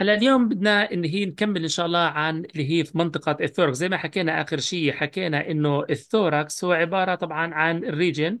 هلا اليوم بدنا إن هي نكمل إن شاء الله عن اللي هي في منطقة الثوركس زي ما حكينا آخر شيء حكينا إنه الثوركس هو عبارة طبعا عن الريجن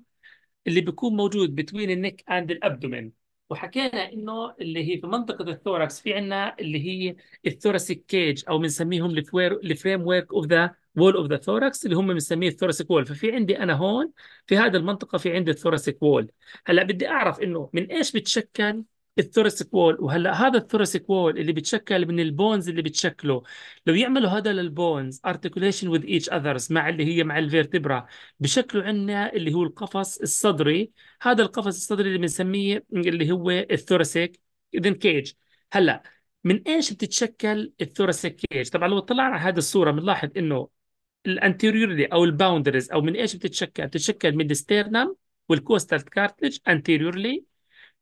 اللي بيكون موجود بتوين النك اند الابدومين وحكينا انه اللي هي في منطقه الثوركس في عندنا اللي هي الثوراسيك كيج او بنسميهم الفريم ورك اوف ذا وول اوف ذا ثوركس اللي هم بنسميه الثوراسيك وول ففي عندي انا هون في هذه المنطقه في عندي الثوراسيك وول هلا بدي اعرف انه من ايش بتشكل الثوراسيك وول وهلا هذا الثوراسيك وول اللي بتشكل من البونز اللي بتشكله لو يعملوا هذا للبونز ارتكوليشن وذ ايتش اذرز مع اللي هي مع الفيرتبرا بشكلوا عندنا اللي هو القفص الصدري هذا القفص الصدري اللي بنسميه اللي هو الثوراسيك اذن كيج هلا من ايش بتتشكل الثوراسيك كيج طبعا لو طلعنا على هذه الصوره بنلاحظ انه الانتيريورلي او الباوندرز او من ايش بتتشكل بتتشكل من الستيرنم والكوستال كارتلج انتيريورلي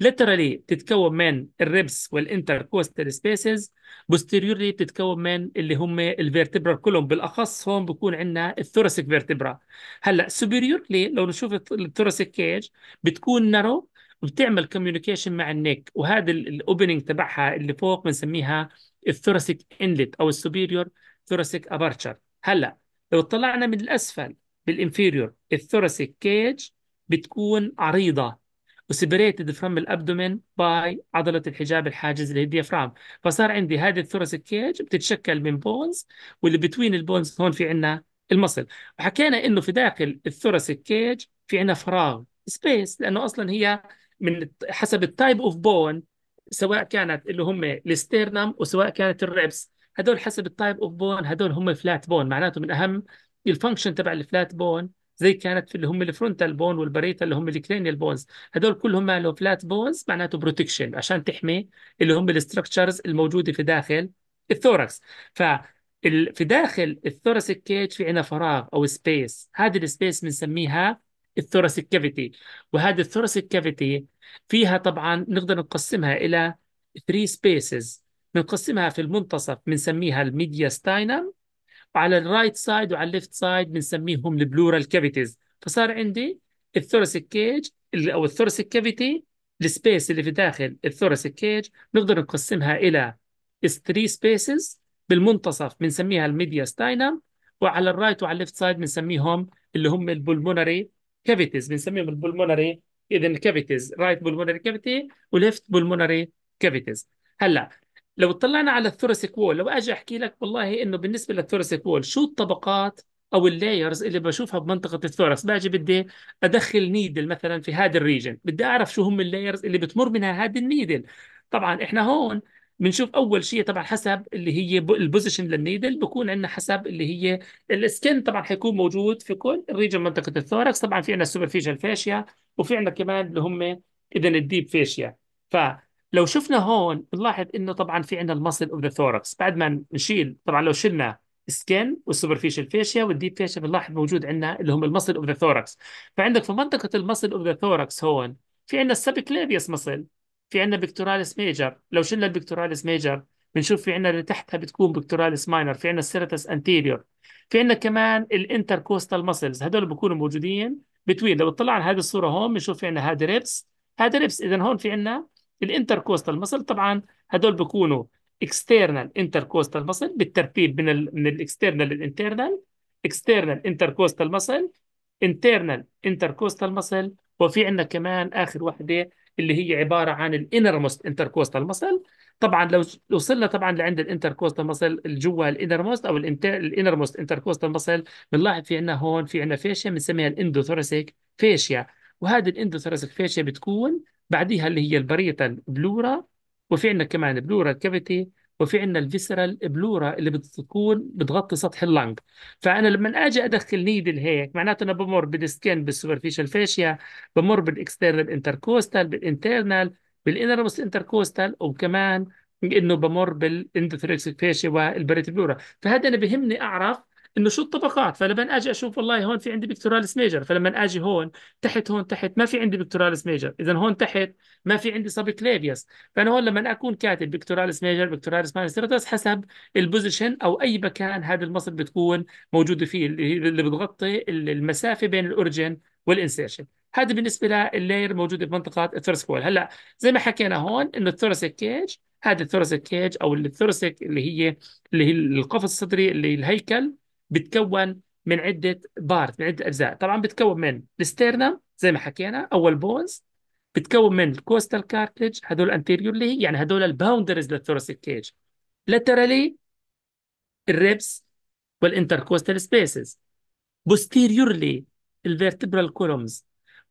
laterally بتتكون من الريبس والانتركوستال سبيسز بوستيريورلي بتتكون من اللي هم الفيرتبرال كولوم بالاخص هون بكون عندنا الثوراسيك فيرتبرا هلا superiorly لو نشوف الثوراسيك كيج بتكون نارو وبتعمل كوميونيكيشن مع النيك وهذا الاوبننج تبعها اللي فوق بنسميها الثوراسيك انلت او السوبيريور ثوراسيك ابرتشر هلا لو طلعنا من الاسفل بالانفيريور الثوراسيك كيج بتكون عريضه وسبريتد فروم الابدومين باي عضله الحجاب الحاجز اللي هي الديافرام فصار عندي هذه الثورس كيج بتتشكل من بونز واللي بتوين البونز هون في عندنا المصل وحكينا انه في داخل الثورس كيج في عندنا فراغ سبيس لانه اصلا هي من حسب التايب اوف بون سواء كانت اللي هم الستيرنم وسواء كانت الريبس هذول حسب التايب اوف بون هذول هم فلات بون معناته من اهم الفانكشن تبع الفلات بون زي كانت في اللي هم الفرونتال بون والبريتا اللي هم الكرينيال بونز هدول كلهم لو فلات بونز معناته بروتكشن عشان تحمي اللي هم الاستراكشرز الموجوده في داخل الثوركس ف في داخل الثوراسيك كيج في عندنا فراغ او سبيس هذه السبيس بنسميها الثوراسيك كافيتي وهذه الثوراسيك كافيتي فيها طبعا نقدر نقسمها الى 3 سبيسز بنقسمها في المنتصف بنسميها الميدياستاينم وعلى الرايت سايد وعلى الليفت سايد بنسميهم البلورال كافيتيز فصار عندي الثوراسيك كيج او الثوراسيك كافيتي السبيس اللي في داخل الثوراسيك كيج نقدر نقسمها الى 3 سبيسز بالمنتصف بنسميها الميديا ستاينم وعلى الرايت وعلى الليفت سايد بنسميهم اللي هم البلمونري كافيتيز بنسميهم البلمونري اذا كافيتيز رايت بلمونري كافيتي وليفت بلمونري كافيتيز هلا لو اطلعنا على الثوراسيك وول لو اجي احكي لك والله انه بالنسبه للثوراسيك وول شو الطبقات او اللايرز اللي بشوفها بمنطقه الثورس باجي بدي ادخل نيدل مثلا في هذا الريجن بدي اعرف شو هم اللايرز اللي بتمر منها هذه النيدل طبعا احنا هون بنشوف اول شيء طبعا حسب اللي هي البوزيشن للنيدل بكون عندنا حسب اللي هي السكن طبعا حيكون موجود في كل ريجن منطقه الثوركس طبعا في عندنا السوبرفيشال فاشيا وفي عندنا كمان اللي هم اذا الديب فاشيا ف لو شفنا هون بنلاحظ انه طبعا في عندنا المصل اوف ذا ثوركس بعد ما نشيل طبعا لو شلنا سكن والسوبرفيشال فيشيا والديب فيشيا بنلاحظ موجود عندنا اللي هم المصل اوف ذا ثوركس فعندك في منطقه المصل اوف ذا ثوركس هون في عندنا السبكليفيوس مصل في عندنا بكتوراليس ميجر لو شلنا البكتوراليس ميجر بنشوف في عندنا اللي تحتها بتكون بكتوراليس ماينر في عندنا السيرتس انتيريور في عندنا كمان الانتركوستال ماسلز هذول بيكونوا موجودين بتوين لو اطلع على هذه الصوره هون بنشوف في عندنا هذا ريبس هذا ريبس اذا هون في عندنا الانتركوستال مسل طبعا هدول بيكونوا اكسترنال انتركوستال مسل بالترتيب من الـ من الاكسترنال للانترنال اكسترنال انتركوستال مسل انترنال انتركوستال مسل وفي عندنا كمان اخر وحده اللي هي عباره عن الانرموست انتركوستال مسل طبعا لو وصلنا طبعا لعند الانتركوستال مسل اللي جوا الانرموست او الانرموست انتركوستال مسل بنلاحظ في عندنا هون في عندنا فيشيا بنسميها الاندوثوراسيك فيشيا وهذه الاندوثوراسيك فيشيا بتكون بعديها اللي هي البريتال بلورا وفي عندنا كمان بلورا كافيتي وفي عندنا الفيسرال بلورا اللي بتكون بتغطي سطح اللنج فانا لما اجي ادخل نيدل هيك معناته انا بمر بالسكن بالسوبرفيشال فاشيا بمر بالاكسترنال انتركوستال بالانترنال بالانرموس انتركوستال وكمان انه بمر بالاندوثريكس فاشيا والبريت بلورا فهذا انا بهمني اعرف انه شو الطبقات فلما اجي اشوف والله هون في عندي بكتورالس ميجر فلما اجي هون تحت هون تحت ما في عندي بكتورالس ميجر اذا هون تحت ما في عندي سب فانا هون لما اكون كاتب بكتورالس ميجر بكتورالس ماينستراتس حسب البوزيشن او اي مكان هذا المصل بتكون موجوده فيه اللي بتغطي المسافه بين الاورجن والانسيرشن هذا بالنسبه لللاير موجوده بمنطقه الثورسك وول هلا زي ما حكينا هون انه الثورسك كيج هذا الثورسك كيج او الثورسك اللي هي اللي هي القفص الصدري اللي هي الهيكل بتكون من عده بارت من عده اجزاء طبعا بتكون من الستيرنم زي ما حكينا اول بونز بتكون من الكوستال كارتلج هذول انتيريورلي يعني هذول الباوندرز للثوراسيك كيج لاترالي الريبس والانتركوستال سبيسز بوستيريورلي الفيرتبرال كولومز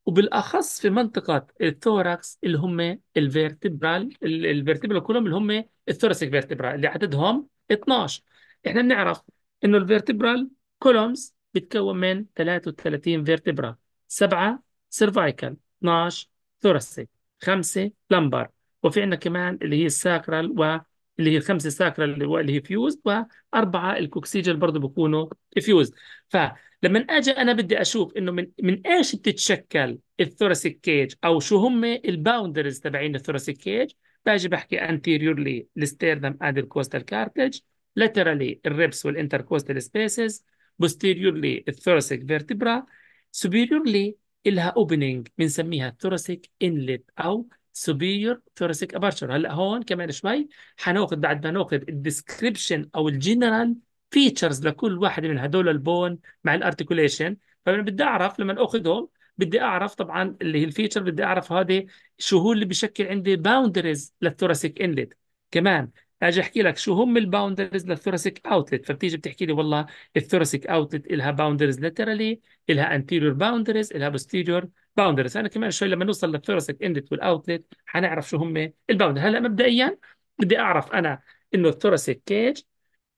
وبالاخص في منطقه الثوركس اللي هم الفيرتبرال الفيرتبرال كولوم اللي هم الثوراسيك فيرتبرا اللي عددهم 12 احنا بنعرف انه الفيرتبرال كولومز بتكون من 33 فيرتبرا 7 سيرفايكال 12 ثوراسيك 5 لمبر وفي عندنا كمان اللي هي الساكرال واللي هي الخمسه ساكرال اللي هي فيوزد واربعه الكوكسيجل برضه بيكونوا فيوزد فلما اجي انا بدي اشوف انه من من ايش بتتشكل الثوراسيك كيج او شو هم الباوندرز تبعين الثوراسيك كيج باجي بحكي انتيريورلي sternum اند الكوستال كارتج laterally الريبس والانتركوستال سبيسز posteriorly الثوراسيك vertebra superiorly إلها opening بنسميها thoracic inlet أو superior thoracic aperture هلا هون كمان شوي حناخذ بعد ما ناخذ الديسكربشن أو الجنرال فيتشرز لكل واحد من هدول البون مع الارتكوليشن فأنا بدي أعرف لما آخذهم بدي أعرف طبعا اللي هي الفيتشر بدي أعرف هذه شو هو اللي بشكل عندي باوندريز للثوراسيك انلت كمان اجي احكي لك شو هم الباوندرز للثوراسيك اوتلت فبتيجي بتحكي لي والله الثوراسيك اوتلت الها باوندرز لاترالي الها انتيريور باوندرز الها بوستيريور باوندرز انا كمان شوي لما نوصل للثوراسيك اندت والاوتلت حنعرف شو هم الباوندرز هلا مبدئيا بدي اعرف انا انه الثوراسيك كيج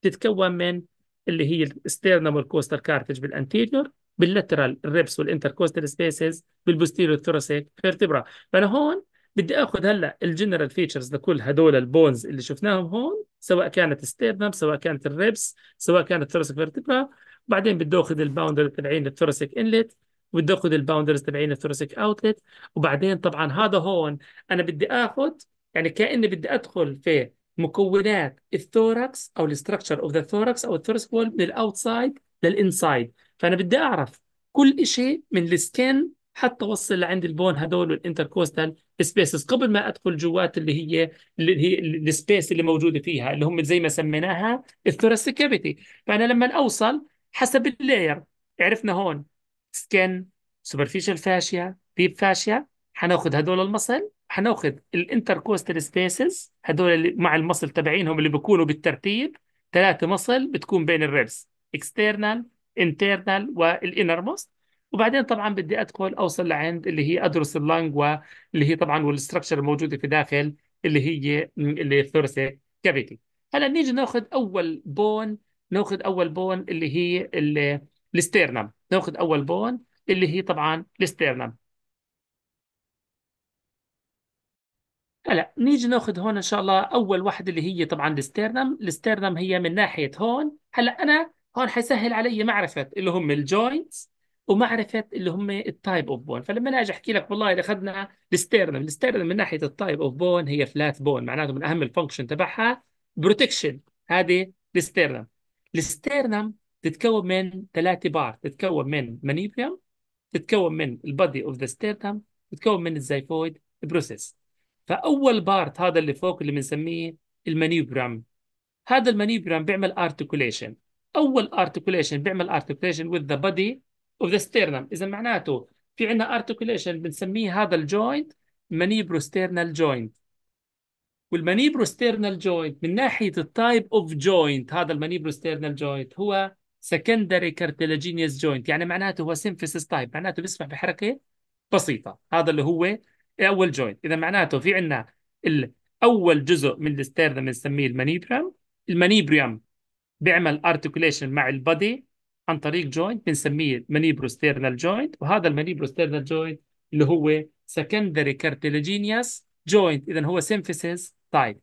تتكون من اللي هي الستيرنم والكوستر كارتج بالانتيريور باللاترال الريبس والانتركوستر سبيسز بالبوستيريور ثوراسيك فيرتبرا فانا هون بدي اخذ هلا الجنرال فيتشرز لكل هدول البونز اللي شفناهم هون سواء كانت ستيرنم سواء كانت الريبس سواء كانت ثوراسك فيرتبرا بعدين بدي اخذ الباوندرز تبعين الثوراسك انلت وبدي اخذ الباوندرز تبعين الثوراسك اوتلت وبعدين طبعا هذا هون انا بدي اخذ يعني كاني بدي ادخل في مكونات الثوركس او الاستراكشر اوف ذا ثوركس او الثوراسك وول من الاوتسايد للانسايد فانا بدي اعرف كل شيء من السكن حتى اوصل لعند البون هدول الانتركوستال سبيسز قبل ما ادخل جوات اللي هي اللي هي السبيس اللي موجوده فيها اللي هم زي ما سميناها الثوراسيك كافيتي فانا لما اوصل حسب اللاير عرفنا هون سكن سوبرفيشال فاشيا ديب فاشيا حناخذ هدول المصل حناخذ الانتركوستال سبيسز هدول اللي مع المصل تبعينهم اللي بيكونوا بالترتيب ثلاثه مصل بتكون بين الريبس اكسترنال انترنال والانرموست وبعدين طبعا بدي ادخل اوصل لعند اللي هي ادرس اللانجوا اللي هي طبعا والستركشر الموجوده في داخل اللي هي اللي الثورسيك كافيتي هلا نيجي ناخذ اول بون ناخذ اول بون اللي هي الستيرنم ناخذ اول بون اللي هي طبعا الستيرنم هلا نيجي ناخذ هون ان شاء الله اول واحد اللي هي طبعا الستيرنم الستيرنم هي من ناحيه هون هلا انا هون حيسهل علي معرفه اللي هم الجوينتس ومعرفه اللي هم التايب اوف بون فلما انا اجي احكي لك والله اذا اخذنا الستيرنم الستيرنم من ناحيه التايب اوف بون هي فلات بون معناته من اهم الفانكشن تبعها بروتكشن هذه الستيرنم الستيرنم تتكون من ثلاثه بار تتكون من مانيبيوم تتكون من البادي اوف ذا ستيرنم تتكون من الزيفويد بروسيس فاول بارت هذا اللي فوق اللي بنسميه المانيبرام هذا المانيبرام بيعمل ارتكوليشن اول ارتكوليشن بيعمل ارتكوليشن وذ ذا بادي اوف ذا ستيرنم اذا معناته في عندنا ارتكوليشن بنسميه هذا الجوينت مانيبرو ستيرنال جوينت والمانيبرو ستيرنال جوينت من ناحيه التايب اوف جوينت هذا المانيبرو ستيرنال جوينت هو سكندري كارتلاجينيوس جوينت يعني معناته هو سيمفيسيس تايب معناته بيسمح بحركه بسيطه هذا اللي هو اول جوينت اذا معناته في عندنا اول جزء من الستيرنم بنسميه المانيبريم المانيبريم بيعمل ارتكوليشن مع البادي عن طريق جوينت بنسميه مانيبروستيرنال جوينت وهذا المانيبروستيرنال جوينت اللي هو سكندري كارتيلاجينيوس جوينت اذا هو سيمفيسيس تايب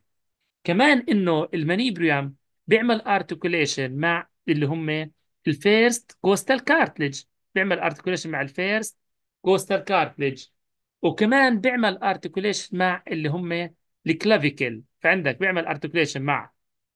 كمان انه المانيبريوم بيعمل ارتكوليشن مع اللي هم الفيرست كوستال كارتلج بيعمل ارتكوليشن مع الفيرست كوستال كارتلج وكمان بيعمل ارتكوليشن مع اللي هم الكلافيكل فعندك بيعمل ارتكوليشن مع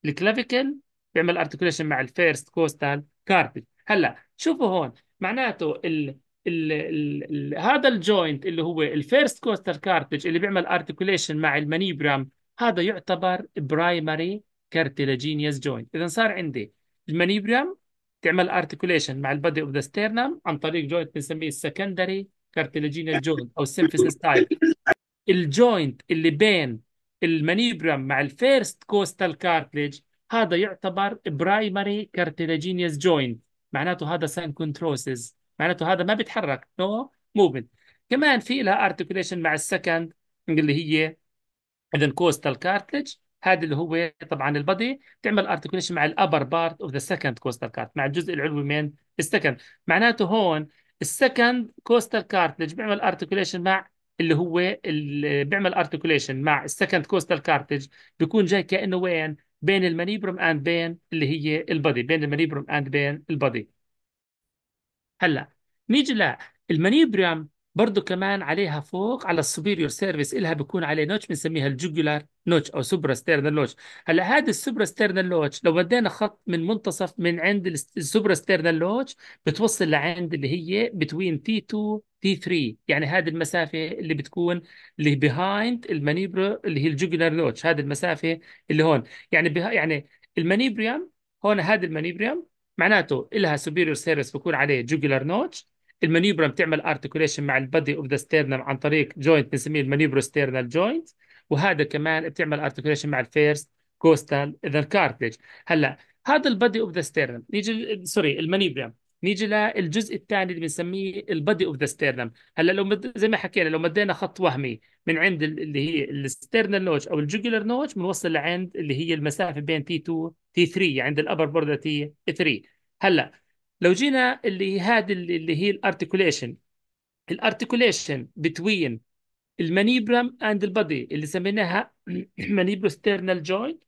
الكلافيكل بيعمل ارتكوليشن مع الفيرست كوستال كارتلج هلا شوفوا هون معناته ال ال ال ال هذا الجوينت اللي هو الفيرست كوستال كارتج اللي بيعمل ارتكوليشن مع المانيبرام هذا يعتبر برايمري كارتيلاجينيوس جوينت اذا صار عندي المانيبرام تعمل ارتكوليشن مع البادي اوف ذا ستيرنم عن طريق جوينت بنسميه السكندري كارتيلاجينيوس جوينت او سيمفيسيس تايب الجوينت اللي بين المانيبرام مع الفيرست كوستال كارتلج هذا يعتبر برايمري كارتيلاجينيوس جوينت معناته هذا synchrontrosis معناته هذا ما بيتحرك نو موفمنت كمان في لها ارتكوليشن مع السكند اللي هي اذا الكوستال كارتلج هذا اللي هو طبعا البادي بتعمل ارتكوليشن مع الابر بارت اوف ذا سكند كوستال كارت مع الجزء العلوي من السكند معناته هون السكند كوستال كارتلج بيعمل ارتكوليشن مع اللي هو اللي بيعمل ارتكوليشن مع السكند كوستال كارتلج بيكون جاي كانه وين بين المانيبروم اند بين اللي هي البادي بين المانيبروم اند بين البادي هلا نيجي للمانيبروم برضه كمان عليها فوق على السوبيريور سيرفيس إلها بيكون عليه نوتش بنسميها الجوجولار نوتش أو سوبرا ستيرنال نوتش هلا هذا السوبرا ستيرنال نوتش لو بدينا خط من منتصف من عند السوبرا ستيرنال نوتش بتوصل لعند اللي هي بتوين تي 2 تي 3 يعني هذه المسافة اللي بتكون اللي بيهايند المانيبرا اللي هي الجوجولار نوتش هذه المسافة اللي هون يعني بها يعني المانيبريم هون هذا المانيبريم معناته إلها سوبيريور سيرفيس بكون عليه جوجولار نوتش المانيوبرا بتعمل ارتكوليشن مع البادي اوف ذا ستيرنم عن طريق جوينت بنسميه المانيوبرو ستيرنال جوينت وهذا كمان بتعمل ارتكوليشن مع الفيرست كوستال ذا كارتج هلا هذا البادي اوف ذا ستيرنم نيجي سوري المانيبريم نيجي للجزء الثاني اللي بنسميه البادي اوف ذا ستيرنم هلا لو مد... زي ما حكينا لو مدينا خط وهمي من عند اللي هي الستيرنال نوج او الجوجلر نوج بنوصل لعند اللي هي المسافه بين تي 2 تي 3 عند الابر بوردر تي 3 هلا لو جينا اللي هذه اللي هي الارتكوليشن الارتكوليشن بتوين المانيبرم اند البادي اللي سميناها ستيرنال جوينت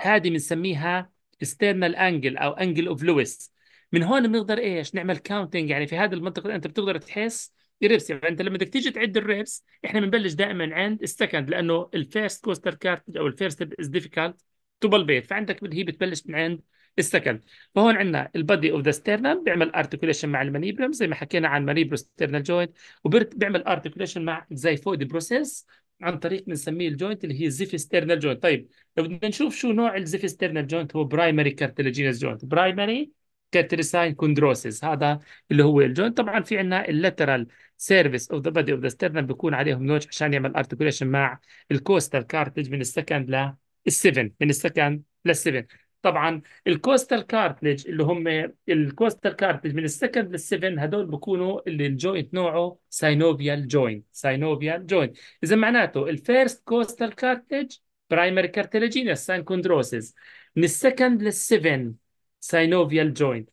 هذه بنسميها ستيرنال انجل او انجل اوف لويس من هون بنقدر ايش نعمل كاونتنج يعني في هذه المنطقه انت بتقدر تحس الريبس يعني انت لما بدك تيجي تعد الريبس احنا بنبلش دائما عند السكند لانه الفيرست كوستر كارت او الفيرست از ديفيكالت تو بالبيت فعندك هي بتبلش من عند السكند فهون عندنا البادي اوف ذا ستيرنم بيعمل ارتكوليشن مع المانيبرم زي ما حكينا عن مانيبرو ستيرنال جوينت وبيعمل ارتكوليشن مع زيفويد بروسيس عن طريق بنسميه الجوينت اللي هي زيف ستيرنال جوينت طيب لو بدنا نشوف شو نوع الزيف ستيرنال جوينت هو برايمري كارتليجينس جوينت برايمري كارتلساين كوندروسيس هذا اللي هو الجوينت طبعا في عندنا اللاترال سيرفيس اوف ذا بادي اوف ذا ستيرنم بيكون عليهم نوج عشان يعمل ارتكوليشن مع الكوستال كارتج من السكند لل 7 من السكند لل 7 طبعا الكوستال كارتلج اللي هم الكوستال كارتلج من السكند للسفن هدول بكونوا اللي الجوينت نوعه ساينوفيال جوينت ساينوفيال جوينت اذا معناته الفيرست كوستال كارتلج برايمري كارتلجينيس ساينكوندروسيس من السكند للسفن ساينوفيال جوينت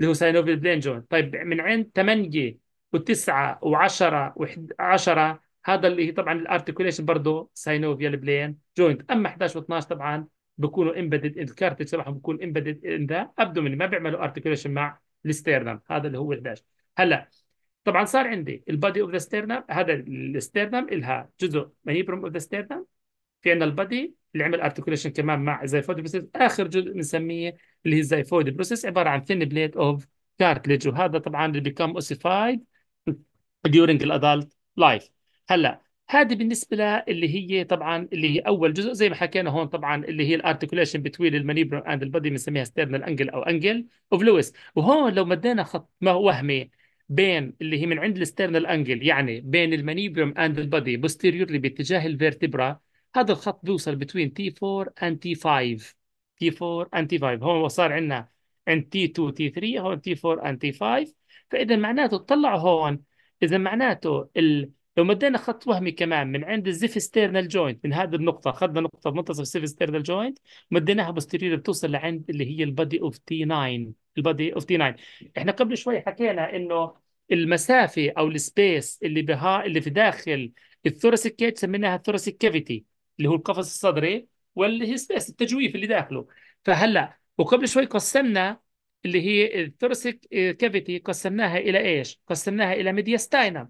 اللي هو ساينوفيال بلين جوينت طيب من عند 8 و9 و10 و10 هذا اللي هي طبعا الارتكوليشن برضه ساينوفيال بلين جوينت اما 11 و12 طبعا بكونوا امبيدد الكارت تبعهم بكون امبيدد ان ذا ابدومين ما بيعملوا ارتكيوليشن مع الستيرنم هذا اللي هو 11 هلا طبعا صار عندي البادي اوف ذا ستيرنم هذا الستيرنم الها جزء منيبروم اوف ذا ستيرنم في عندنا البادي اللي عمل ارتكيوليشن كمان مع الزيفويد بروسيس اخر جزء بنسميه اللي هي الزيفويد بروسيس عباره عن ثين بليد اوف كارتليج وهذا طبعا اللي بيكم اوسيفايد ديورنج الادلت لايف هلا هذه بالنسبه اللي هي طبعا اللي هي اول جزء زي ما حكينا هون طبعا اللي هي الارتكوليشن بتويل المانيبرم اند البادي بنسميها ستيرنال انجل او انجل اوف لويس وهون لو مدينا خط وهمي بين اللي هي من عند الستيرنال انجل يعني بين المانيبرم اند البادي بوستيريورلي باتجاه الفيرتبرا هذا الخط بيوصل بتوين تي 4 اند تي 5 تي 4 اند تي 5 هون صار عندنا عند تي 2 تي 3 هون تي 4 اند تي 5 فاذا معناته اطلعوا هون اذا معناته ال لو مدينا خط وهمي كمان من عند الزيف ستيرنال جوينت من هذه النقطه اخذنا نقطه منتصف الزيف ستيرنال جوينت مديناها بوستيريور بتوصل لعند اللي هي البادي اوف تي 9 البادي اوف تي 9 احنا قبل شوي حكينا انه المسافه او السبيس اللي بها اللي في داخل الثوراسيك كيت سميناها الثوراسيك كافيتي اللي هو القفص الصدري واللي هي سبيس التجويف اللي داخله فهلا وقبل شوي قسمنا اللي هي الثوراسيك كافيتي قسمناها الى ايش؟ قسمناها الى ميدياستاينم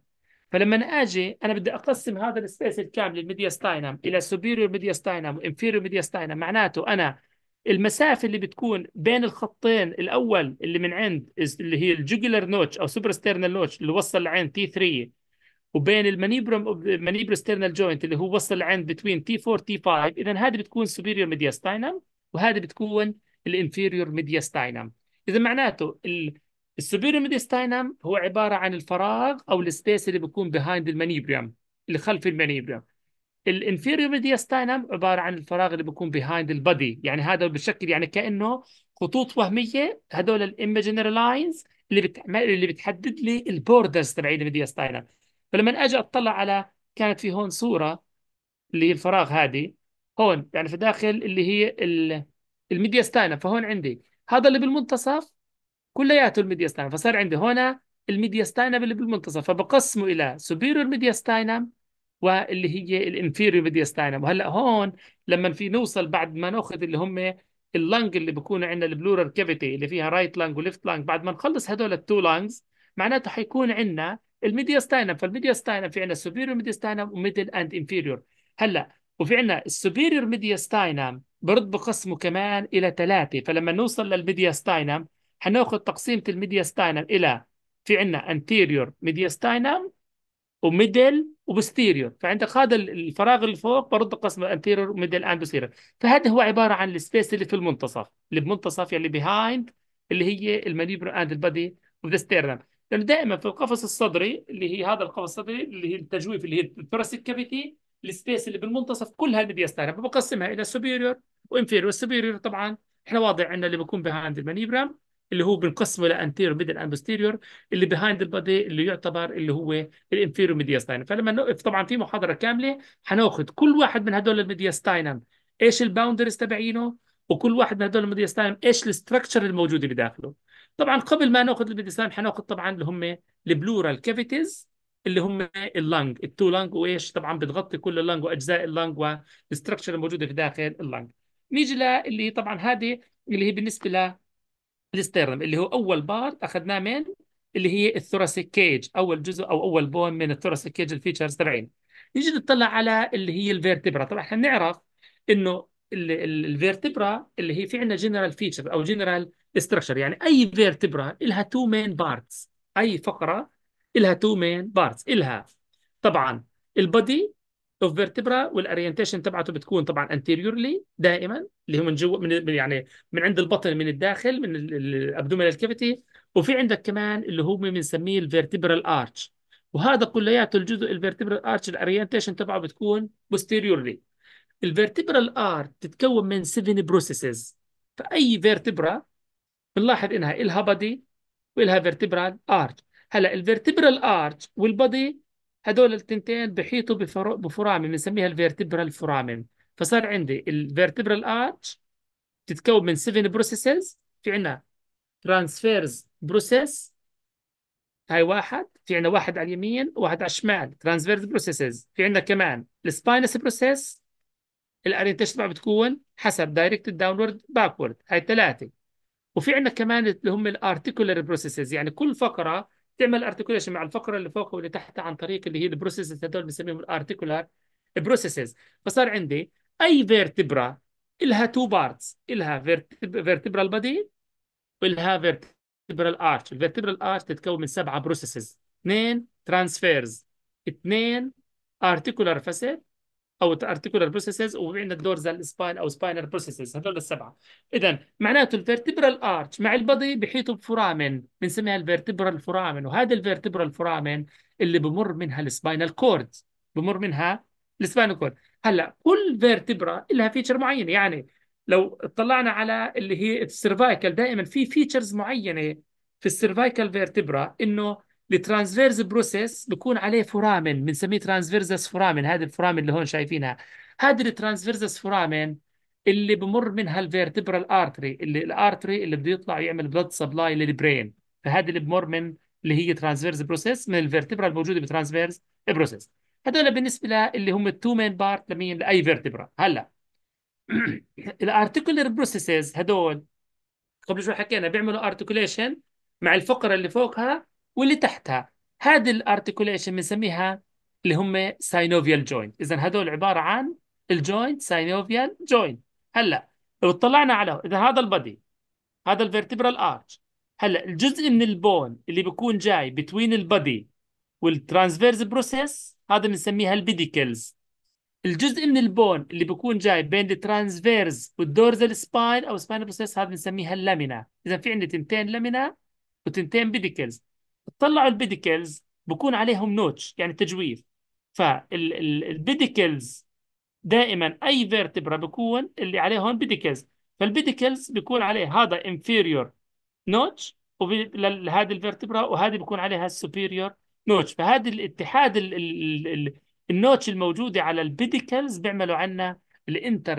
فلما انا اجي انا بدي اقسم هذا السبيس الكامل الميدياستاينم الى سوبيريور ميدياستاينم وانفيريور ميدياستاينم معناته انا المسافه اللي بتكون بين الخطين الاول اللي من عند اللي هي الجوجلر نوتش او سوبر ستيرنال نوتش اللي وصل لعند تي 3 وبين المانيبرم مانيبر ستيرنال جوينت اللي هو وصل لعند بتوين تي 4 تي 5 اذا هذه بتكون سوبيريور ميدياستاينم وهذه بتكون الانفيريور ميدياستاينم اذا معناته ال السوبيريوم ميديستاينم هو عباره عن الفراغ او السبيس اللي بيكون بيهايند المانيبريوم اللي خلف المانيبريوم الانفيريوم ميديستاينم عباره عن الفراغ اللي بيكون بيهايند البادي يعني هذا بشكل يعني كانه خطوط وهميه هذول الايماجينري لاينز اللي بتعمل اللي بتحدد لي البوردرز تبعي الميديستاينم فلما اجي اطلع على كانت في هون صوره اللي هي الفراغ هذه هون يعني في داخل اللي هي الميديستاينم فهون عندي هذا اللي بالمنتصف كلياته الميدياستاينم فصار عندي هنا الميدياستاينم اللي بالمنتصف فبقسمه الى سوبيريور ستاينم واللي هي الانفيريور ميدياستاينم وهلا هون لما في نوصل بعد ما ناخذ اللي هم اللنج اللي بكون عندنا البلورال كافيتي اللي فيها رايت لنج وليفت لنج بعد ما نخلص هدول التو لنجز معناته حيكون عندنا الميدياستاينم فالميدياستاينم في عندنا سوبيريور ميدياستاينم وميدل اند انفيريور هلا وفي عندنا السوبيريور ميدياستاينم برد بقسمه كمان الى ثلاثه فلما نوصل للميدياستاينم حناخذ تقسيمة الميدياستاينم إلى في عندنا anterior mediastinum وميدل وبستيريور فعندك هذا الفراغ اللي فوق برد قسم anterior ميدل اند posterior فهذا هو عباره عن السبيس اللي في المنتصف اللي بمنتصف يعني behind اللي هي المانيبر اند البادي اوف ذا لانه دائما في القفص الصدري اللي هي هذا القفص الصدري اللي هي التجويف اللي هي البراسيت كافيتي السبيس اللي بالمنتصف كلها الميدياستاينم بقسمها الى superior وانفيريور السوبيريور طبعا احنا واضح عندنا اللي بيكون بيهايند المانيبرام اللي هو بنقسمه لانتيريور ميدل اند بوستيريور اللي بيهايند البادي اللي يعتبر اللي هو الانفيريور ميدياستاين فلما نقف طبعا في محاضره كامله حناخذ كل واحد من هدول الميدياستاينم ايش الباوندرز تبعينه وكل واحد من هدول الميدياستاينم ايش الاستراكشر الموجود اللي داخله طبعا قبل ما ناخذ الميدياستاينم حناخذ طبعا اللي هم البلورال كافيتيز اللي هم اللنج التو لنج وايش طبعا بتغطي كل اللنج واجزاء اللنج والاستراكشر الموجوده في داخل اللنج نيجي للي طبعا هذه اللي هي بالنسبه الستيرنم اللي هو اول بارت اخذناه من اللي هي الثوراسيك كيج اول جزء او اول بون من الثوراسيك كيج الفيتشرز تبعين نيجي نطلع على اللي هي الفيرتبرا طبعا احنا بنعرف انه الفيرتبرا اللي هي في عندنا جنرال فيتشر او جنرال استراكشر يعني اي فيرتبرا لها تو مين بارتس اي فقره لها تو مين بارتس لها طبعا البادي اوف فيرتبرا والاورينتيشن تبعته بتكون طبعا انتيريورلي دائما اللي هو من جوا من يعني من عند البطن من الداخل من الابدومينال كافيتي وفي عندك كمان اللي هو بنسميه الفيرتبرال ارش وهذا كلياته الجزء الفيرتبرال ارش الاورينتيشن تبعه بتكون بوستيريورلي الفيرتبرال ارت تتكون من 7 بروسيسز فاي فيرتبرا بنلاحظ انها الها بادي والها فيرتبرال ارت هلا الفيرتبرال ارت والبادي هدول التنتين بحيطوا بفرامل بنسميها الفيرتبرال فرامل فصار عندي الفيرتبرال ارتش تتكون من 7 بروسيسز في عندنا ترانسفيرز بروسيس هاي واحد في عندنا واحد على اليمين واحد على الشمال ترانسفيرز بروسيسز في عندنا كمان السباينس بروسيس الاورينتيشن تبع بتكون حسب دايركت داونورد باكورد هاي ثلاثه وفي عندنا كمان اللي هم الارتيكولر بروسيسز يعني كل فقره تعمل ارتكوليشن مع الفقره اللي فوق واللي تحت عن طريق اللي هي البروسيسز هذول بنسميهم الارتيكولار بروسيسز فصار عندي اي فيرتبرا الها تو بارتس الها فيرتبرا البدي والها فيرتبرا الارش الفيرتبرا الارش تتكون من سبعه بروسيسز اثنين ترانسفيرز اثنين ارتيكولار فاسيت او ارتيكولار بروسيسز وفي عندك دورزال سباين او سباينر بروسيسز هذول السبعه اذا معناته الفيرتبرال ارش مع البضي بحيطه بفرامن بنسميها الفيرتبرال فرامن وهذا الفيرتبرال فرامن اللي بمر منها السباينال كورد بمر منها السباينال كورد هلا كل فيرتبرا لها فيتشر معينه يعني لو اطلعنا على اللي هي السيرفايكال دائما في فيتشرز معينه في السيرفايكال فيرتبرا انه الترانسفيرز بروسيس بكون عليه فرامن بنسميه ترانسفيرزس فرامن هذه الفرامن اللي هون شايفينها هذه الترانسفيرزس فرامن اللي بمر منها الفيرتبرا ارتري اللي الارتري اللي بده يطلع يعمل بلود سبلاي للبرين فهذه اللي بمر من اللي هي ترانسفيرز بروسيس من الفيرتبرا الموجوده بترانسفيرز بروسيس هذول بالنسبه اللي هم التو مين بارت لمين لاي فيرتبرا هلا الارتيكولر بروسيسز هذول قبل شوي حكينا بيعملوا ارتيكوليشن مع الفقره اللي فوقها واللي تحتها هذه الارتكوليشن بنسميها اللي هم ساينوفيال جوينت اذا هذول عباره عن الجوينت ساينوفيال جوينت هلا لو اطلعنا على اذا هذا البادي هذا الفيرتبرال ارش هلا الجزء من البون اللي بيكون جاي بتوين البادي والترانسفيرز بروسيس هذا بنسميها البيديكلز الجزء من البون اللي بيكون جاي بين الترانسفيرز والدورزال سباين او سباين بروسيس هذا بنسميها اللامينا اذا في عندي تنتين لامينا وتنتين بيديكلز طلعوا البيديكلز بكون عليهم نوتش يعني تجويف فالبيديكلز دائما اي فيرتبرا بكون اللي عليهم بيديكلز فالبيديكلز بيكون عليه هذا انفيريور نوتش لهذه الفيرتبرا وهذه بيكون عليها السوبيريور نوتش فهذا الاتحاد الـ الـ الـ النوتش الموجوده على البيديكلز بيعملوا عنا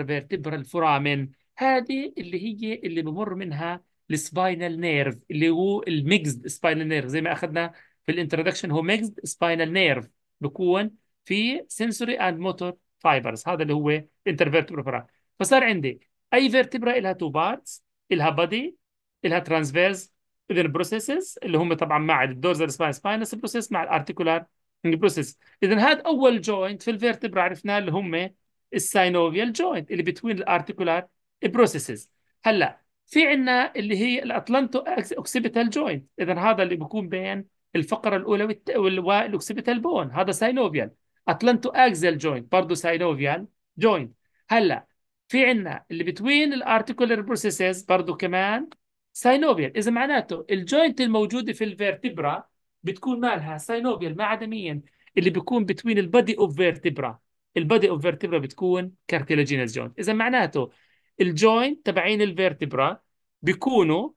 فيرتبرا فرامن هذه اللي هي اللي بمر منها السباينال نيرف اللي هو الميكسد سباينال نيرف زي ما اخذنا في الانترودكشن هو ميكسد سباينال نيرف بكون في سنسوري اند موتور فايبرز هذا اللي هو انترفيرتبرا فصار عندي اي فيرتبرا لها تو بارتس لها بادي لها ترانسفيرز اذا بروسيسز اللي هم طبعا مع الدورزال سباين سباينس بروسيس مع الارتيكولار بروسيس اذا هذا اول جوينت في الفيرتبرا عرفناه اللي هم الساينوفيال جوينت اللي بتوين الارتيكولار بروسيسز هلا في عنا اللي هي الاطلانتو اوكسيبيتال جوينت اذا هذا اللي بيكون بين الفقره الاولى والاوكسيبيتال بون هذا ساينوفيال اتلانتو اكسل جوينت برضه ساينوفيال جوينت هلا في عنا اللي بتوين الارتيكولر بروسيسز برضه كمان ساينوفيال اذا معناته الجوينت الموجوده في الفيرتبرا بتكون مالها ساينوفيال ما عدميا اللي بيكون بتوين البادي اوف فيرتبرا البادي اوف فيرتبرا بتكون كارتيلاجينس جوينت اذا معناته الجوينت تبعين الفيرتبرا بيكونوا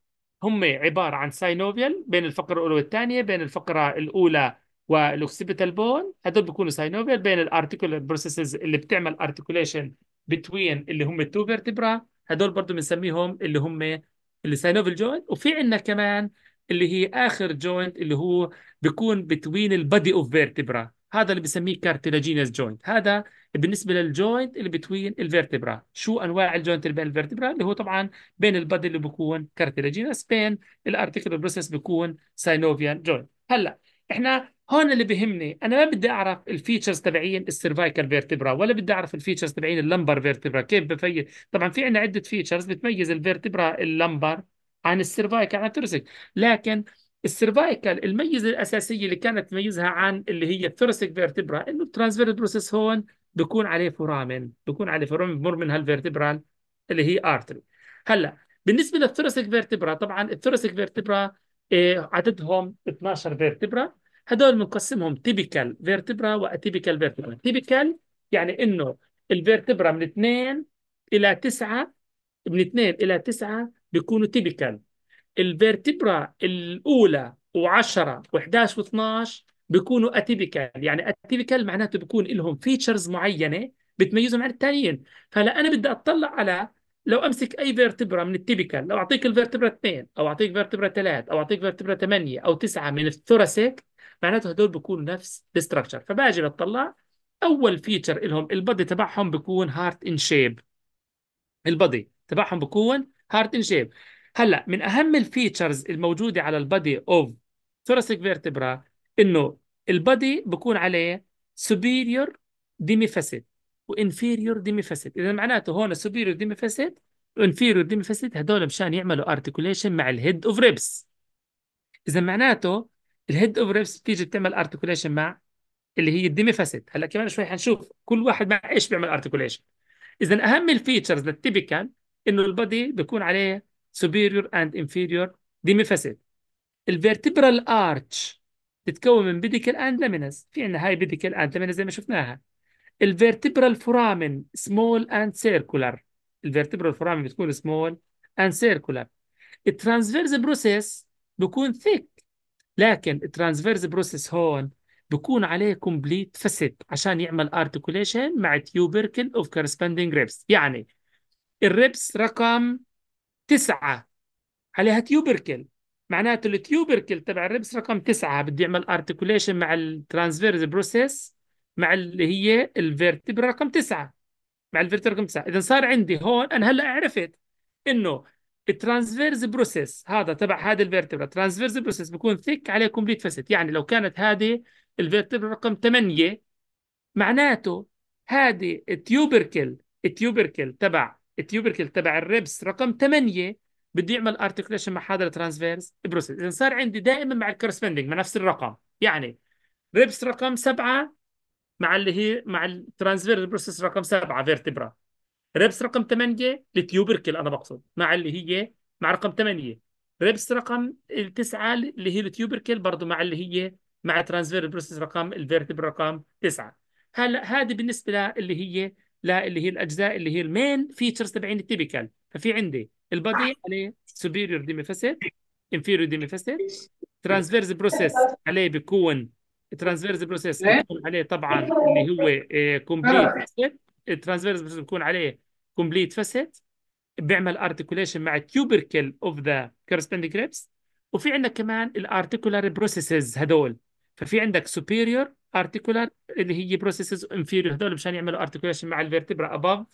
هم عباره عن ساينوفيال بين الفقره الاولى والثانيه بين الفقره الاولى والاوكسيبيتال بون هذول بيكونوا ساينوفيال بين الارتيكولار بروسيسز اللي بتعمل ارتيكوليشن بتوين اللي هم التو فيرتبرا هذول برضه بنسميهم اللي هم الساينوفيال جوينت وفي عندنا كمان اللي هي اخر جوينت اللي هو بيكون بتوين البادي اوف فيرتبرا هذا اللي بنسميه كارتيلاجينيز جوينت هذا بالنسبه للجوينت اللي بتوين الفيرتبرا شو انواع الجوينت اللي بين الفيرتبرا اللي هو طبعا بين البادي اللي بكون كارتيلاجينيز بين الارتيكل بروسس بكون ساينوفيان جوينت هلا احنا هون اللي بهمني انا ما بدي اعرف الفيتشرز تبعين السيرفايكال فيرتبرا ولا بدي اعرف الفيتشرز تبعين اللمبر فيرتبرا كيف بفيد طبعا في عندنا عده فيتشرز بتميز الفيرتبرا اللمبر عن السيرفايكال عن الترسك لكن السيرفايكال الميزه الاساسيه اللي كانت تميزها عن اللي هي الثوراسيك فيرتبرا انه الترانسفير بروسيس هون بيكون عليه فورامن بيكون عليه فورامن بمر منها الفيرتبرال اللي هي ارتري هلا بالنسبه للثوراسيك فيرتبرا طبعا الثوراسيك فيرتبرا إيه عددهم 12 فيرتبرا هدول بنقسمهم تيبيكال فيرتبرا واتيبيكال فيرتبرا تيبيكال يعني انه الفيرتبرا من 2 الى 9 من 2 الى 9 بيكونوا تيبيكال الفيرتبرا الاولى و10 و11 و12 بيكونوا اتيبيكال يعني اتيبيكال معناته بيكون لهم فيتشرز معينه بتميزهم عن الثانيين فهلا انا بدي اطلع على لو امسك اي فيرتبرا من التيبيكال لو اعطيك الفيرتبرا 2 او اعطيك فيرتبرا 3 او اعطيك فيرتبرا 8 او 9 من الثوراسيك معناته هدول بيكونوا نفس الاستراكشر فباجي بطلع اول فيتشر لهم البادي تبعهم بيكون هارت ان شيب البادي تبعهم بيكون هارت ان شيب هلا من اهم الفيتشرز الموجوده على البادي اوف ثوراسيك فيرتبرا انه البادي بكون عليه سوبيريور ديمي فاسيت وانفيريور ديمي فاسيت اذا معناته هون سوبيريور ديمي فاسيت وانفيريور ديمي فاسيت هدول مشان يعملوا ارتكوليشن مع الهيد اوف ريبس اذا معناته الهيد اوف ريبس بتيجي بتعمل ارتكوليشن مع اللي هي الديمي فاسيت هلا كمان شوي حنشوف كل واحد مع ايش بيعمل ارتكوليشن اذا اهم الفيتشرز للتيبيكال انه البادي بيكون عليه superior and inferior demifacet. ال vertebral arch تتكون من بيديكال اند لامينس في عندنا هاي بيديكال اند لامينس زي ما شفناها الفيرتبرال small سمول اند ال الفيرتبرال foramen بتكون سمول اند سيركولار الترانسفيرز بروسيس بكون ثيك لكن الترانسفيرز بروسيس هون بكون عليه كومبليت فاسيت عشان يعمل ارتكوليشن مع تيوبركل اوف كورسبوندينج ريبس يعني الريبس رقم تسعة عليها تيوبركل معناته التيوبركل تبع الربس رقم تسعة بدي اعمل ارتكوليشن مع الترانسفيرز بروسيس مع اللي هي الفيرتبرا رقم تسعة مع الفيرتبرا رقم تسعة إذا صار عندي هون أنا هلا عرفت إنه الترانسفيرز بروسيس هذا تبع هذه الفيرتبرا ترانسفيرز بروسيس بكون ثيك عليه كومبليت فاسيت يعني لو كانت هذه الفيرتبرا رقم 8 معناته هذه التيوبركل التيوبركل تبع التيوبركل تبع الريبس رقم 8 بده يعمل ارتكليشن مع هذا الترانسفيرس بروسس اذا صار عندي دائما مع الكورسبندنج مع نفس الرقم يعني ريبس رقم 7 مع اللي هي مع الترانسفيرس بروسس رقم 7 فيرتبرا ريبس رقم 8 التيوبركل انا بقصد مع اللي هي مع رقم 8 ريبس رقم 9 اللي هي التيوبركل برضه مع اللي هي مع ترانسفير بروسس رقم الفيرتبرا رقم 9 هلا هذه بالنسبه للي هي لا اللي هي الاجزاء اللي هي المين فيتشرز تبعين التيبيكال ففي عندي البادي عليه سوبيريور ديمي فاسيت انفيريور ديمي فاسيت ترانسفيرز بروسيس عليه بيكون ترانسفيرز بروسيس عليه طبعا اللي هو كومبليت فاسيت الترانسفيرز بروسيس بيكون عليه كومبليت فاسيت بيعمل ارتكوليشن مع تيوبركل اوف ذا كورسبوندينج ريبس وفي عندنا كمان الارتكولار بروسيسز هذول ففي عندك superior articular اللي هي بروسيسز inferior هذول مشان يعملوا articulation مع الفيرتبرا above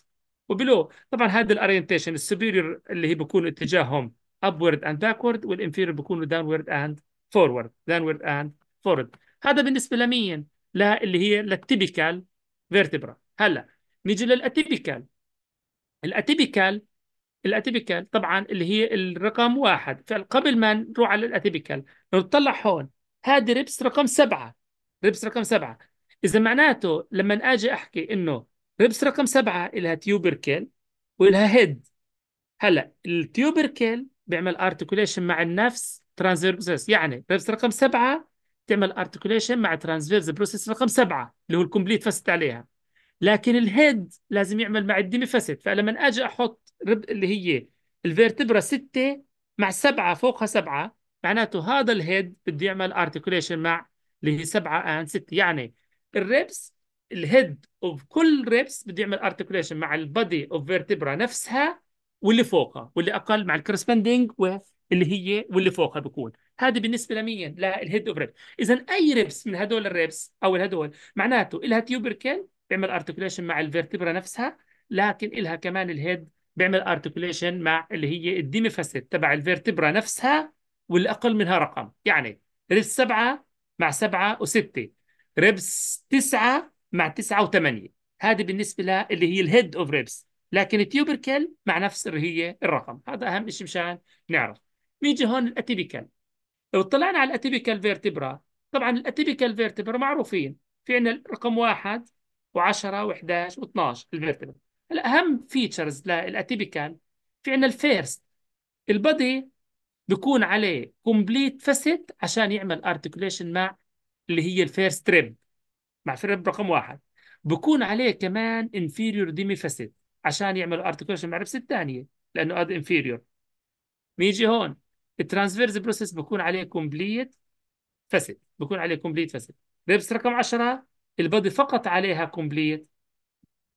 وبلو طبعا هذا الاورينتيشن السوبيريور اللي هي بكون اتجاههم upward and backward والانفيريور بكونوا downward and forward downward and forward هذا بالنسبه لمين؟ لا اللي هي للتيبيكال فيرتبرا هلا نيجي للاتيبيكال الاتيبيكال الاتيبيكال طبعا اللي هي الرقم واحد فقبل ما نروح على الاتيبيكال نطلع هون هذه ريبس رقم سبعة ريبس رقم سبعة إذا معناته لما أجي أحكي إنه ريبس رقم سبعة إلها تيوبركل وإلها هيد هلا التيوبركل بيعمل ارتكوليشن مع النفس ترانزفيرس يعني ريبس رقم سبعة تعمل ارتكوليشن مع ترانزفيرس بروسيس رقم سبعة اللي هو الكومبليت فست عليها لكن الهيد لازم يعمل مع الديمي فست فلما اجي احط رب اللي هي الفيرتبرا ستة مع سبعة فوقها سبعة معناته هذا الهيد بده يعمل ارتكوليشن مع اللي هي 7 اند 6 يعني الريبس الهيد اوف كل ريبس بده يعمل ارتكوليشن مع البادي اوف فيرتبرا نفسها واللي فوقها واللي اقل مع الكرسبندنج واللي هي واللي فوقها بكون هذا بالنسبه لمين للهيد اوف ريبس اذا اي ريبس من هدول الريبس او هدول معناته الها تيوبركل بيعمل ارتكوليشن مع الفيرتبرا نفسها لكن الها كمان الهيد بيعمل ارتكوليشن مع اللي هي الديميفاسيت تبع الفيرتبرا نفسها والأقل منها رقم يعني ربس سبعة مع سبعة وستة ربس تسعة مع تسعة وثمانية هذه بالنسبة لها اللي هي الهيد اوف ريبس لكن التيوبركل مع نفس اللي هي الرقم هذا أهم شيء مشان نعرف نيجي هون الأتيبيكال لو اطلعنا على الأتيبيكال فيرتبرا طبعا الأتيبيكال فيرتبرا معروفين في عندنا رقم واحد و10 و11 و12 الفيرتبرا الأهم فيتشرز للأتيبيكال في عندنا الفيرست البادي بكون عليه كومبليت فاسيت عشان يعمل ارتكوليشن مع اللي هي الفيرست ريب مع فريب رقم واحد بكون عليه كمان انفيريور ديمي فاسيت عشان يعمل ارتكوليشن مع ريبس الثانيه لانه اد انفيريور نيجي هون الترانسفيرز بروسيس بكون عليه كومبليت فاسيت بكون عليه كومبليت فاسيت ريبس رقم 10 البادي فقط عليها كومبليت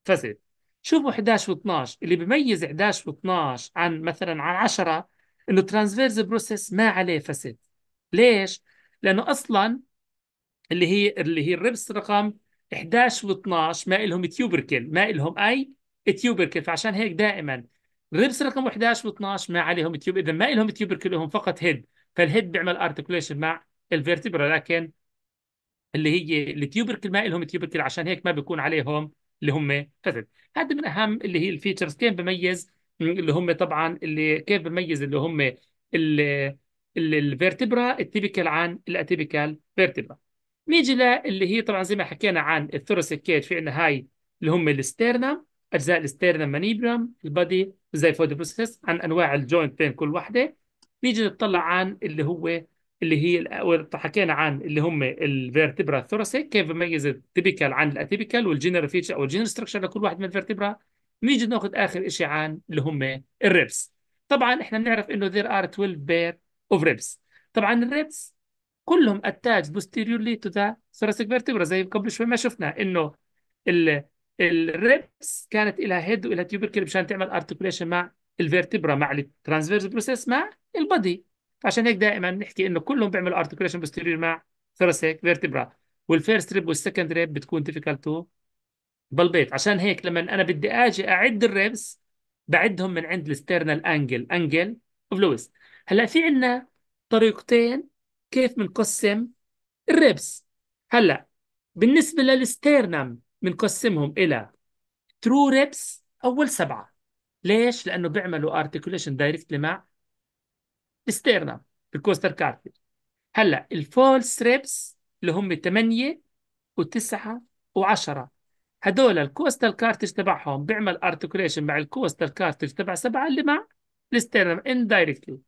فاسيت شوفوا 11 و12 اللي بيميز 11 و12 عن مثلا عن 10 انه ترانسفيرز بروسيس ما عليه فساد ليش؟ لانه اصلا اللي هي اللي هي الربس رقم 11 و12 ما لهم تيوبركل ما لهم اي تيوبركل فعشان هيك دائما الربس رقم 11 و12 ما عليهم تيوب اذا ما لهم تيوبركل لهم فقط هيد فالهيد بيعمل ارتكوليشن مع الفيرتبرا لكن اللي هي التيوبركل ما لهم تيوبركل عشان هيك ما بيكون عليهم اللي هم فسد هذا من اهم اللي هي الفيتشرز كيف بميز اللي هم طبعا اللي كيف بميز اللي هم الفيرتبرا التيبيكال عن الاتيبيكال فيرتبرا نيجي اللي هي طبعا زي ما حكينا عن الثوراسيك كيج في عندنا هاي اللي هم الاسترنم اجزاء الاسترنم مانيبرم البادي زي فود بروسيس عن انواع الجوينت بين كل وحده نيجي نطلع عن اللي هو اللي هي حكينا عن اللي هم الفيرتبرا الثوراسيك كيف بميز التيبيكال عن الاتيبيكال والجنرال فيتشر او الجنرال ستراكشر لكل واحد من الفيرتبرا نيجي ناخذ اخر شيء عن اللي هم الريبس طبعا احنا بنعرف انه ذير ار 12 بير اوف ريبس طبعا الريبس كلهم اتاج بوستيريورلي تو ذا ثوراسيك vertebra زي قبل شوي ما شفنا انه ال الريبس كانت لها هيد والها تيوبركل مشان تعمل ارتكوليشن مع الفيرتبرا مع الترانسفيرس بروسيس مع البادي فعشان هيك دائما بنحكي انه كلهم بيعملوا ارتكوليشن بوستيريور مع ثوراسيك فيرتبرا والفيرست ريب والسكند ريب بتكون ديفيكالت تو بالبيض عشان هيك لما انا بدي اجي اعد الريبس بعدهم من عند الاسترنال انجل انجل اوف لويس هلا في عندنا طريقتين كيف بنقسم الريبس هلا بالنسبه للستيرنم بنقسمهم الى ترو ريبس اول سبعه ليش لانه بيعملوا ارتكوليشن دايركتلي مع الاسترنم الكوستر كارتج هلا الفولس ريبس اللي هم 8 و9 و10 هدول الكوستال كارتج تبعهم بيعمل ارتكوليشن مع الكوستال كارتج تبع سبعه اللي مع الاسترنم اندايركتلي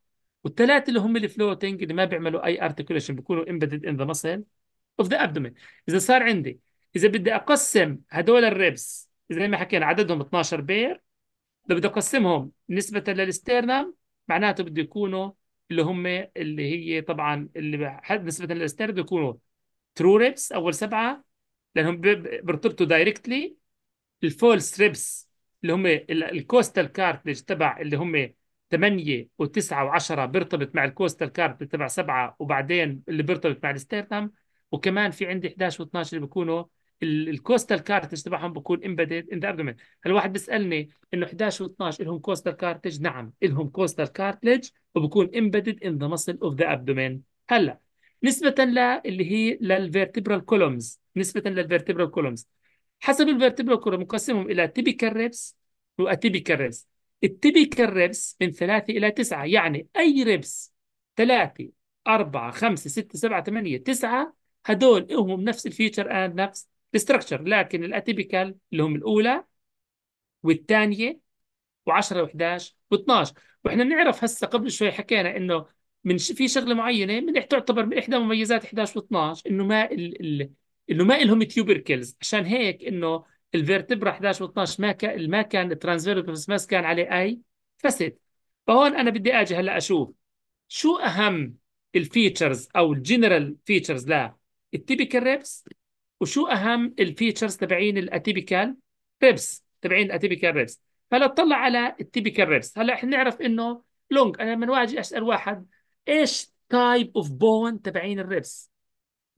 والثلاثه اللي هم الفلوتنج اللي ما بيعملوا اي ارتكوليشن بيكونوا امبيدد ان ذا مسل اوف ذا ابدومين اذا صار عندي اذا بدي اقسم هدول الريبس زي ما حكينا عددهم 12 بير لو بدي اقسمهم نسبه للسترنم معناته بده يكونوا اللي هم اللي هي طبعا اللي نسبه للسترنم بده يكونوا ترو ريبس اول سبعه لانهم بيرتبطوا دايركتلي الفول ستريبس اللي هم الكوستال كارتلج تبع اللي هم 8 و9 و10 بيرتبط مع الكوستال كارتلج تبع 7 وبعدين اللي بيرتبط مع الستيرنم وكمان في عندي 11 و12 اللي بيكونوا الكوستال كارتج تبعهم بكون امبيدد ان ذا ابدومين الواحد بيسالني انه 11 و12 لهم كوستال كارتج نعم لهم كوستال كارتلج وبكون امبيدد ان ذا مسل اوف ذا ابدومين هلا نسبة للي هي للفيرتبرال كولومز نسبة للفيرتبرال كولومز حسب الفيرتبرال كولومز مقسمهم إلى تيبيكال ريبس وأتيبيكال ريبس التيبيكال ريبس من ثلاثة إلى تسعة يعني أي ريبس ثلاثة أربعة خمسة ستة سبعة ثمانية تسعة هدول هم نفس الفيتشر اند نفس الستركتشر لكن الاتيبيكال اللي هم الاولى والثانيه و10 و11 و12 واحنا بنعرف هسه قبل شوي حكينا انه من في شغله معينه من تعتبر من احدى مميزات 11 و12 انه ما ال... ال... انه ما لهم تيوبركلز عشان هيك انه الفيرتبرا 11 و12 ما كان ما كان ترانزفير ماس كان عليه اي فسد فهون انا بدي اجي هلا اشوف شو اهم الفيتشرز او الجنرال فيتشرز لا التيبيكال ريبس وشو اهم الفيتشرز تبعين الاتيبيكال ريبس تبعين الاتيبيكال ريبس هلا اطلع على التيبيكال ريبس هلا احنا نعرف انه لونج انا لما واجي اسال واحد ايش تايب اوف بون تبعين الريبس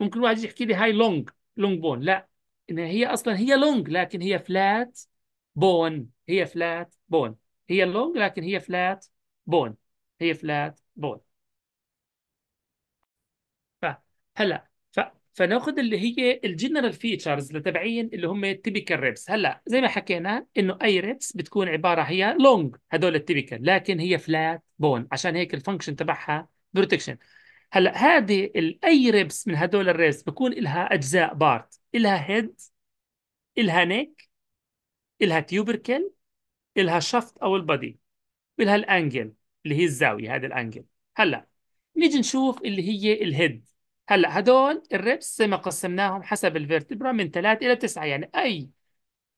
ممكن واحد يحكي لي هاي لونج لونج بون لا إن هي اصلا هي لونج لكن هي فلات بون هي فلات بون هي لونج لكن هي فلات بون هي فلات بون فهلا ف... فناخذ اللي هي الجنرال فيتشرز لتبعين اللي هم التيبيكال ريبس هلا زي ما حكينا انه اي ريبس بتكون عباره هي لونج هذول التيبيكال لكن هي فلات بون عشان هيك الفانكشن تبعها بروتكشن هلا هذه اي ريبس من هدول الريبس بكون لها اجزاء بارت لها هيد لها نيك لها تيوبركل لها شفت او البادي ولها الانجل اللي هي الزاويه هذا الانجل هلا نيجي نشوف اللي هي الهيد هلا هدول الريبس زي ما قسمناهم حسب الفيرتبرا من 3 الى 9 يعني اي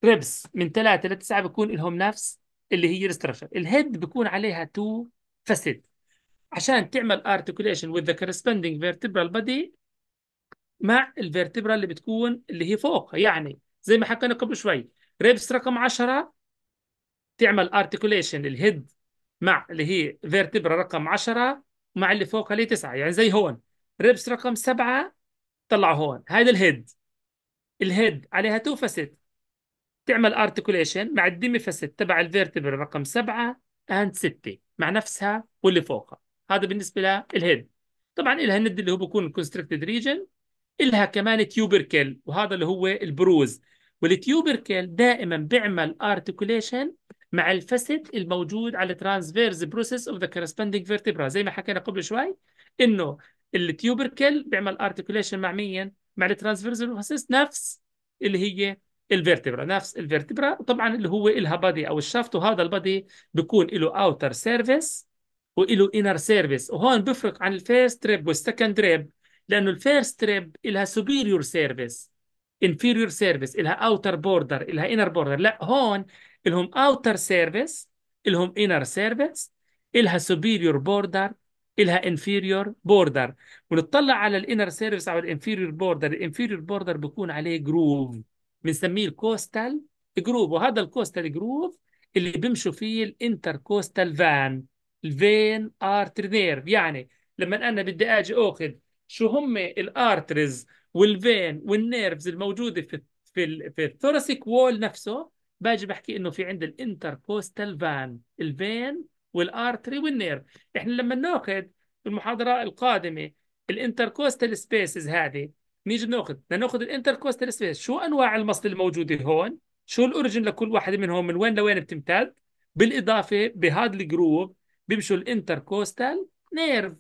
ريبس من 3 الى 9 بكون لهم نفس اللي هي الاستراكشر الهيد بكون عليها تو فاسيت عشان تعمل articulation with the corresponding vertebral body مع الفيرتبرا اللي بتكون اللي هي فوق يعني زي ما حكينا قبل شوي ريبس رقم 10 تعمل articulation الهيد مع اللي هي فيرتبرا رقم 10 مع اللي فوقها اللي 9 يعني زي هون ريبس رقم 7 طلع هون هذا الهيد الهيد عليها تو فاسيت تعمل articulation مع الديمي فاسيت تبع الفيرتبرا رقم 7 اند 6 مع نفسها واللي فوقها هذا بالنسبه للهيد طبعا لها الند اللي هو بيكون كونستركتد ريجن الها كمان تيوبركل وهذا اللي هو البروز والتيوبركل دائما بيعمل ارتكوليشن مع الفسد الموجود على الترانسفيرز بروسيس اوف ذا كورسبوندينج فيرتبرا زي ما حكينا قبل شوي انه التيوبركل بيعمل ارتكوليشن مع مين؟ مع الترانسفيرز بروسيس نفس اللي هي الفيرتبرا نفس الفيرتبرا طبعا اللي هو الها بادي او الشافت وهذا البادي بيكون له اوتر سيرفيس وله انر سيرفيس وهون بفرق عن الفيرست تريب والسكند تريب لانه الفيرست تريب الها سوبيريور سيرفيس انفيريور سيرفيس الها اوتر بوردر الها انر بوردر لا هون الهم اوتر سيرفيس الهم انر سيرفيس الها سوبيريور بوردر الها انفيريور بوردر ونطلع على الانر سيرفيس او الانفيريور بوردر الانفيريور بوردر بكون عليه جروف بنسميه الكوستال جروف وهذا الكوستال جروف اللي بيمشوا فيه الانتر كوستال فان الفين ارتري نيرف يعني لما انا بدي اجي اخذ شو هم الارترز والفين والنيرفز الموجوده في في في الثوراسيك وول نفسه باجي بحكي انه في عند الانتركوستال فان الفين والارتري والنيرف احنا لما ناخذ المحاضره القادمه الانتركوستال سبيسز هذه نيجي ناخذ بدنا ناخذ الانتركوستال سبيس شو انواع المصل الموجوده هون شو الاوريجن لكل واحد منهم من وين لوين بتمتد بالاضافه بهذا الجروب بيمشوا الانتركوستال نيرف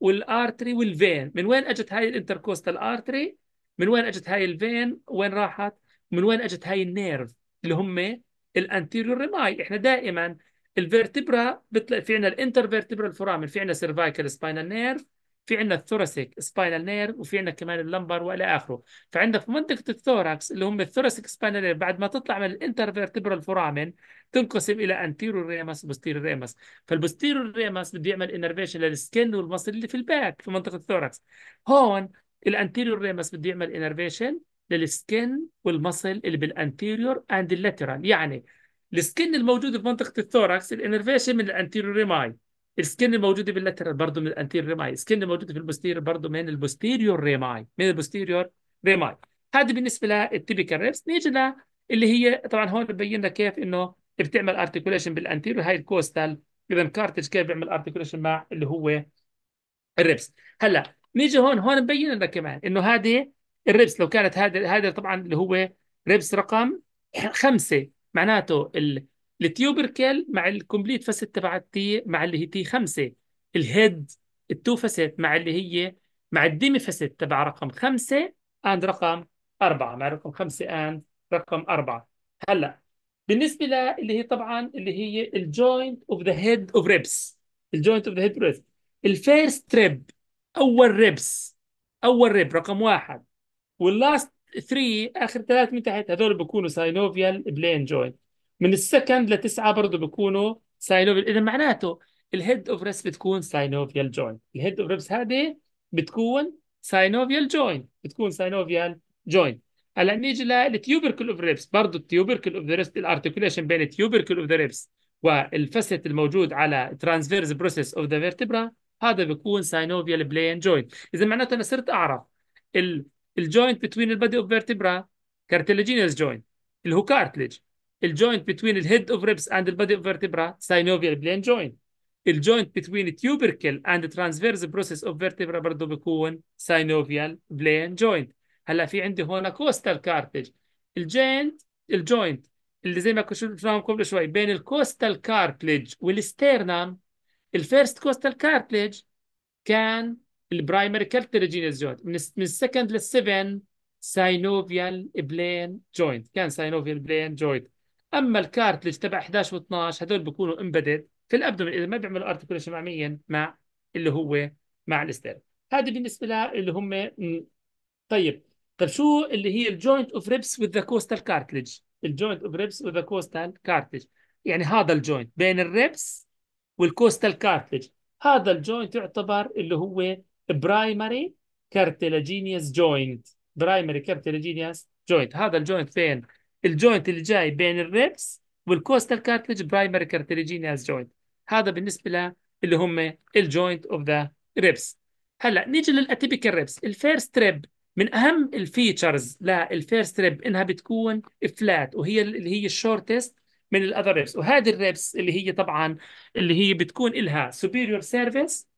والارتري والفين من وين اجت هاي الانتركوستال ارتري من وين اجت هاي الفين وين راحت من وين اجت هاي النيرف اللي هم الانتيريور ريماي احنا دائما الفيرتبرا بتلاقي في عندنا فيرتبرال فورامين في عندنا سيرفايكال سباينال نيرف في عندنا الثوراسيك سباينال نير وفي عندنا كمان اللمبر والى اخره فعندك في منطقه الثوراكس اللي هم الثوراسيك سباينال نير بعد ما تطلع من الانترفيرتبرال فورامن تنقسم الى انتيرو ريمس وبوستيرو ريمس فالبوستيرو ريمس بده يعمل انرفيشن للسكن والمصل اللي في الباك في منطقه الثوركس هون الانتيريور ريمس بده يعمل انرفيشن للسكن والمصل اللي بالانتيريور اند اللاترال يعني السكن الموجود في منطقه الثوركس الانرفيشن من الانتيريور ريماي السكن الموجوده باللاترال برضه من الانتير ريماي السكن الموجوده في البوستيريور برضه من البوستيريور ريماي من البوستيريور ريماي هذه بالنسبه للتيبيكال ريبس نيجي اللي هي طبعا هون ببين لك كيف انه بتعمل ارتكوليشن بالانتيريور هاي الكوستال اذا كارتج كيف بيعمل ارتكوليشن مع اللي هو الريبس هلا نيجي هون هون ببين لنا كمان انه هذه الريبس لو كانت هذا هذا طبعا اللي هو ريبس رقم خمسه معناته ال التيوبركل مع الكومبليت فاسيت تبع التي مع اللي هي تي 5 الهيد التو فاسيت مع اللي هي مع الديمي فاسيت تبع رقم 5 اند رقم 4 مع رقم 5 اند رقم 4 هلا بالنسبه للي هي طبعا اللي هي الجوينت اوف ذا هيد اوف ريبس الجوينت اوف ذا هيد ريبس الفيرست ريب اول ريبس اول ريب رقم واحد واللاست ثري اخر ثلاث من تحت هذول بكونوا ساينوفيال بلين جوينت من السكند لتسعه برضه بيكونوا ساينوفيال اذا معناته الهيد اوف ريس بتكون ساينوفيال جوينت الهيد اوف ريس هذه بتكون ساينوفيال جوينت بتكون ساينوفيال جوينت هلا نيجي للتيوبركل اوف ريبس برضه التيوبركل اوف ذا ريبس الارتكوليشن بين التيوبركل اوف ذا ريبس والفست الموجود على ترانسفيرس بروسيس اوف ذا فيرتبرا هذا بيكون ساينوفيال بلين جوينت اذا معناته انا صرت اعرف الجوينت بتوين البادي اوف فيرتبرا كارتليجينيوس جوينت اللي هو كارتلج الجوينت بتوين الهيد اوف ريبس اند البادي اوف فيرتبرا ساينوفيال بلين جوينت الجوينت بتوين تيوبركل اند ترانسفيرس بروسيس اوف فيرتبرا برضه بيكون ساينوفيال بلين جوينت هلا في عندي هون كوستال كارتج الجينت الجوينت اللي زي ما شفناهم قبل شوي بين الكوستال كارتلج والستيرنم الفيرست كوستال كارتلج كان البرايمري كارتلجينيس جوينت من من السكند للسفن ساينوفيال بلين جوينت كان ساينوفيال بلين جوينت اما الكارتلج تبع 11 و12 هذول بيكونوا امبيدد في الابدومين اذا ما بيعملوا ارتكوليشن مين؟ مع اللي هو مع الاستير هذه بالنسبه للي هم طيب طيب شو اللي هي الجوينت اوف ريبس وذ ذا كوستال كارتلج الجوينت اوف ريبس وذ ذا كوستال كارتلج يعني هذا الجوينت بين الريبس والكوستال كارتلج هذا الجوينت يعتبر اللي هو برايمري كارتيلاجينيوس جوينت برايمري كارتيلاجينيوس جوينت هذا الجوينت بين الجوينت اللي جاي بين الريبس والكوستال كارتلج برايمري كارتليجينياس جوينت هذا بالنسبه اللي هم الجوينت اوف ذا ريبس هلا نيجي للاتيبيكال ريبس الفيرست ريب من اهم الفيتشرز للفيرست ريب انها بتكون فلات وهي اللي هي الشورتست من الاذر ريبس وهذه الريبس اللي هي طبعا اللي هي بتكون الها سوبيريور سيرفيس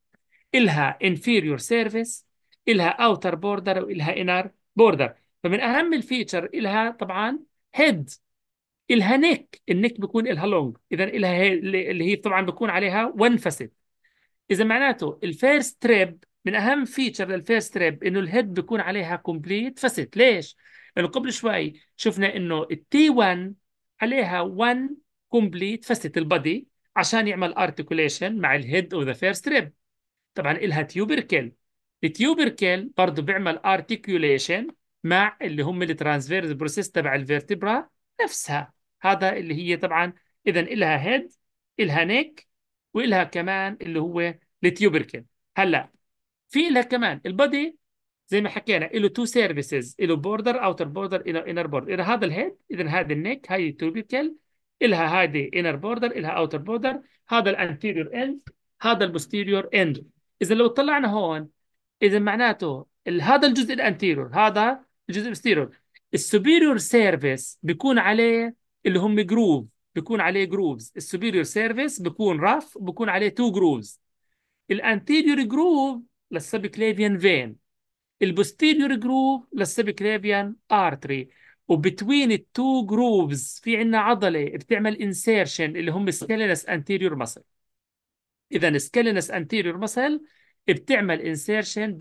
الها انفيريور سيرفيس الها اوتر بوردر والها انر بوردر فمن اهم الفيتشر الها طبعا هيد إلها نيك النيك بيكون إلها لونج إذا إلها اللي هي طبعا بيكون عليها فاسيت إذا معناته الفيرست تريب من أهم فيتشر للفيرست تريب إنه الهيد بيكون عليها كومبليت فاسيت ليش؟ لأنه قبل شوي شفنا إنه التي 1 عليها 1 كومبليت فاسيت البادي عشان يعمل ارتكوليشن مع الهيد أو ذا فيرست تريب طبعا إلها تيوبركل التيوبركل برضه بيعمل ارتكوليشن مع اللي هم الترانسفيرز بروسيس تبع الفيرتبرا نفسها هذا اللي هي طبعا اذا إلها هيد إلها نيك وإلها كمان اللي هو التيوبركل هلا في إلها كمان البادي زي ما حكينا له تو سيرفيسز له بوردر اوتر بوردر الى انر بوردر اذا هذا الهيد اذا هذا النيك هاي التيوبركل الها هذه انر بوردر الها اوتر بوردر هذا الانتيريور اند هذا البوستيريور اند اذا لو طلعنا هون اذا معناته هذا الجزء الانتيريور هذا الجزء الستيريور السوبيريور سيرفيس بيكون عليه اللي هم جروف بيكون عليه جروفز السوبيريور سيرفيس بيكون رف بيكون عليه تو جروفز الانتيريور جروف للسبكليفيان فين البوستيريور جروف للسبكليفيان ارتري وبتوين التو جروفز في عندنا عضله بتعمل انسيرشن اللي هم سكالينس انتيريور مسل اذا سكالينس انتيريور مسل بتعمل انسيرشن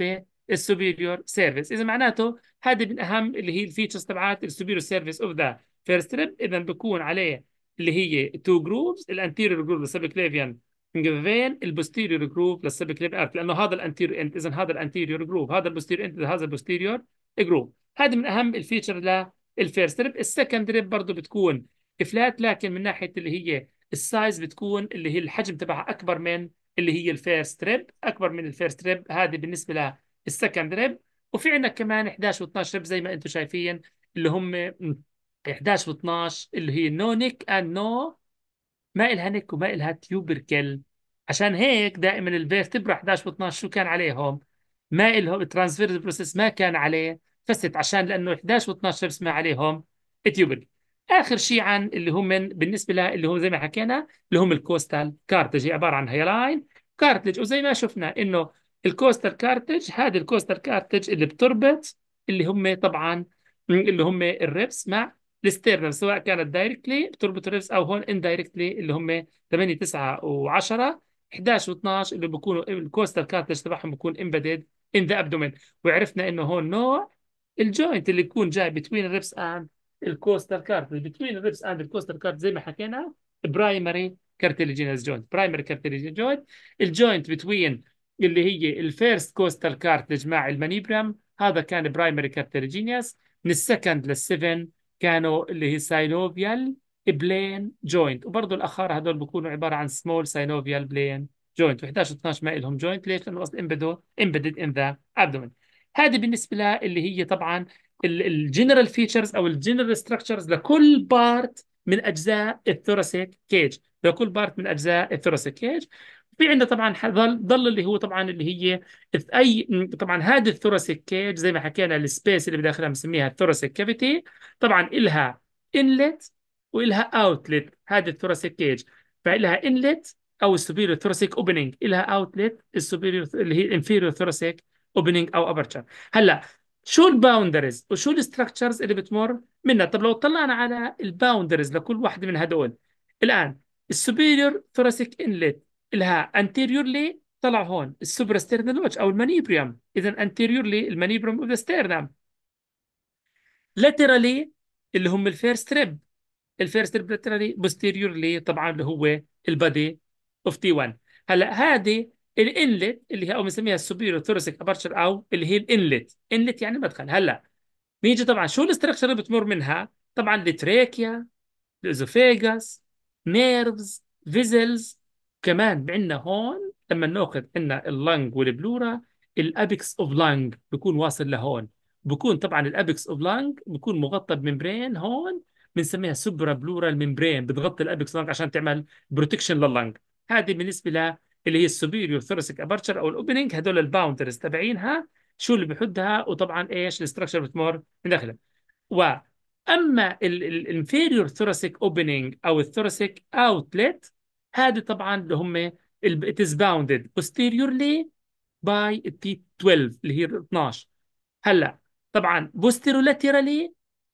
السوبيريور سيرفيس اذا معناته هذه من اهم اللي هي الفيتشرز تبعات السوبيريور سيرفيس اوف ذا فيرست ريب اذا بكون عليه اللي هي تو جروبز الانتيريور جروب للسبكليفيان فين البوستيريور جروب للسبكليف ارت لانه هذا الانتيريور انت اذا هذا الانتيريور جروب هذا البوستيريور انت هذا البوستيريور جروب هذه من اهم الفيتشر للفيرست ريب السكند ريب برضه بتكون فلات لكن من ناحيه اللي هي السايز بتكون اللي هي الحجم تبعها اكبر من اللي هي الفيرست ريب اكبر من الفيرست ريب هذه بالنسبه السكند ريب وفي عندك كمان 11 و12 ريب زي ما انتم شايفين اللي هم 11 و12 اللي هي نو نيك اند نو ما إلها نيك وما إلها تيوبركل عشان هيك دائما الفيرتبرا 11 و12 شو كان عليهم؟ ما إلهم الترانسفيرز بروسيس ما كان عليه فست عشان لأنه 11 و12 ريبس ما عليهم تيوبركل اخر شيء عن اللي هم من بالنسبه له اللي هم زي ما حكينا اللي هم الكوستال كارتج عباره عن هيلاين كارتج وزي ما شفنا انه الكوستر كارتج هذه الكوستر كارتج اللي بتربط اللي هم طبعا اللي هم الريبس مع الستيرنم سواء كانت دايركتلي بتربط الريبس او هون اندايركتلي اللي هم 8 9 و10 11 و12 اللي بيكونوا الكوستر كارتج تبعهم بيكون امبيدد ان ذا ابدومين وعرفنا انه هون نوع الجوينت اللي يكون جاي بتوين الريبس اند الكوستر كارتج بتوين الريبس اند الكوستر كارتج زي ما حكينا برايمري كارتليجينس جوينت برايمري كارتليجينس جوينت الجوينت بتوين اللي هي الفيرست كوستال كارت مع المانيبرام هذا كان برايمري كارترجينيس من السكند للسفن كانوا اللي هي ساينوفيال بلين جوينت وبرضه الاخر هذول بيكونوا عباره عن سمول ساينوفيال بلين جوينت و11 و12 ما لهم جوينت ليش؟ لانه اصلا امبيدو امبيدد ان ذا ابدومين هذه بالنسبه لها اللي هي طبعا الجنرال فيتشرز او الجنرال ستراكشرز لكل بارت من اجزاء الثوراسيك كيج لكل بارت من اجزاء الثوراسيك كيج في عندنا طبعا ظل ضل اللي هو طبعا اللي هي اي طبعا هذه الثوراسيك كيج زي ما حكينا السبيس اللي بداخلها بنسميها الثوراسيك كافيتي طبعا الها انلت والها اوتلت هذه الثوراسيك كيج فالها انلت او السوبيريور ثوراسيك اوبننج الها اوتلت السوبيريور اللي هي الانفيريور ثوراسيك اوبننج او ابرتشر هلا شو الباوندرز وشو الاستراكشرز اللي بتمر منها طب لو طلعنا على الباوندرز لكل واحده من هدول الان السوبيريور ثوراسيك انلت لها anteriorly طلع هون ستيرنال واتش او المانيبريوم اذا anteriorly المانيبريوم اوف ذا ستيرنم laterally اللي هم الفيرست ريب الفيرست ريب laterally posteriorly طبعا اللي هو البادي اوف تي 1 هلا هذه الانلت اللي هي او بنسميها السوبيريور ثورسيك ابرشر او اللي هي الانلت انلت يعني مدخل هلا بيجي طبعا شو الاستراكشر اللي بتمر منها طبعا التراكيا الاوزوفيجاس نيرفز فيزلز كمان عندنا هون لما ناخذ عندنا اللنج والبلورا الابكس اوف لنج بيكون واصل لهون بكون طبعا الابكس اوف لنج بكون مغطى بممبرين هون بنسميها سوبرا بلورال ممبرين بتغطي الابكس لنج عشان تعمل بروتكشن لللنج هذه بالنسبه ل اللي هي السوبيريور ثوراسيك ابرتشر او الاوبننج هدول الباوندرز تبعينها شو اللي بحدها وطبعا ايش الاستراكشر بتمر من داخلها واما الانفيريور ثوراسيك اوبننج او الثوراسيك اوتلت هذه طبعا اللي هم it is bounded posteriorly by T12 اللي هي 12 هلا طبعا posteriorly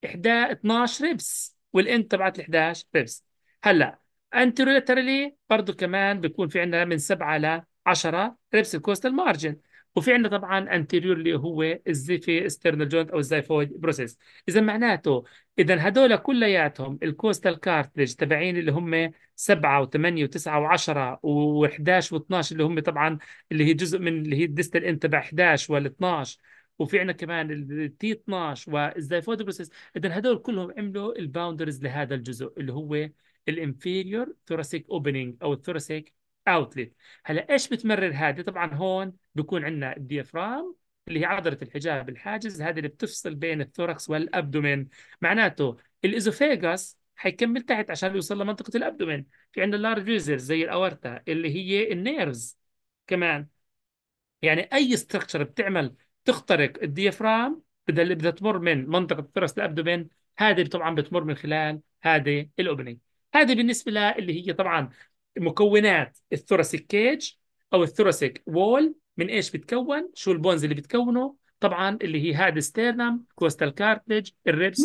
11 12 ريبس والان تبعت ال 11 ريبس هلا anteriorly برضه كمان بيكون في عندنا من 7 ل 10 ريبس الكوستال مارجن وفي عندنا طبعا انتيريور اللي هو الزيفي استرنال جوينت او الزيفويد بروسيس اذا معناته اذا هدول كلياتهم الكوستال كارتج تبعين اللي هم 7 و8 و9 و10 و11 و12 اللي هم طبعا اللي هي جزء من اللي هي الديستال ان تبع 11 وال 12 وفي عندنا كمان التي 12 والزيفويد بروسيس اذا هدول كلهم عملوا الباوندرز لهذا الجزء اللي هو الانفيريور ثوراسيك اوبننج او الثوراسيك اوتلت هلا ايش بتمرر هذه طبعا هون بكون عندنا الديافرام اللي هي عضله الحجاب الحاجز هذه اللي بتفصل بين الثوركس والابدومين معناته الايزوفيجاس حيكمل تحت عشان يوصل لمنطقه الابدومين في عندنا اللارج فيزرز زي الاورتا اللي هي النيرز كمان يعني اي ستراكشر بتعمل تخترق الديافرام بدها اللي بدها تمر من منطقه الثوركس الابدومين هذه طبعا بتمر من خلال هذه الاوبننج هذه بالنسبه للي هي طبعا مكونات الثوراسيك كيج او الثوراسيك وول من ايش بتكون شو البونز اللي بتكونه طبعا اللي هي هاد ستيرنم كوستال كارتج الريبس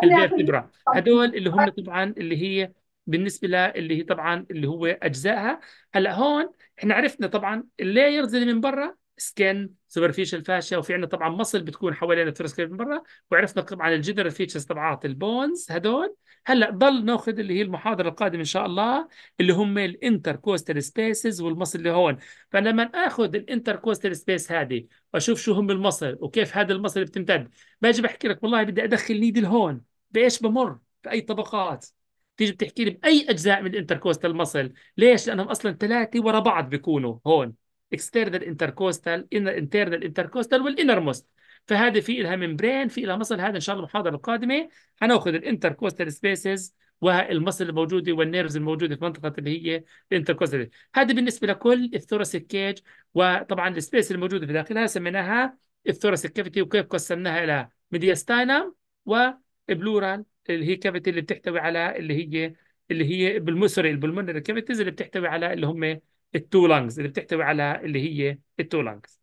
والفيرتبرا هدول اللي هم طبعا اللي هي بالنسبه ل اللي هي طبعا اللي هو اجزائها هلا هون احنا عرفنا طبعا اللايرز اللي من برا سكن سوبرفيشال فاشيا وفي عندنا طبعا مصل بتكون حوالين الترسكيب من برا وعرفنا طبعا الجنرال فيتشرز تبعات البونز هدول هلا ضل ناخذ اللي هي المحاضره القادمه ان شاء الله اللي هم الانتركوستال سبيسز والمصل اللي هون فلما اخذ الانتركوستال سبيس هذه واشوف شو هم المصل وكيف هذا المصل بتمتد باجي بحكي لك والله بدي ادخل نيد هون بايش بمر باي طبقات تيجي بتحكي لي باي اجزاء من الانتركوستال مصل ليش لانهم اصلا ثلاثه ورا بعض بيكونوا هون external intercostal inner internal intercostal والinnermost فهذه في لها ممبرين في لها مصل هذا ان شاء الله المحاضره القادمه حناخذ الانتركوستال سبيسز والمصل الموجوده والنيرفز الموجوده في منطقه اللي هي الانتركوستال هذا بالنسبه لكل الثوراسيك كيج وطبعا السبيس الموجوده في داخلها سميناها الثوراسيك كافيتي وكيف قسمناها الى ميدياستاينم وبلورال اللي هي كافيتي اللي بتحتوي على اللي هي اللي هي بالمسري البلمونري كافيتيز اللي بتحتوي على اللي هم التو لانجز اللي بتحتوي على اللي هي التو لانجز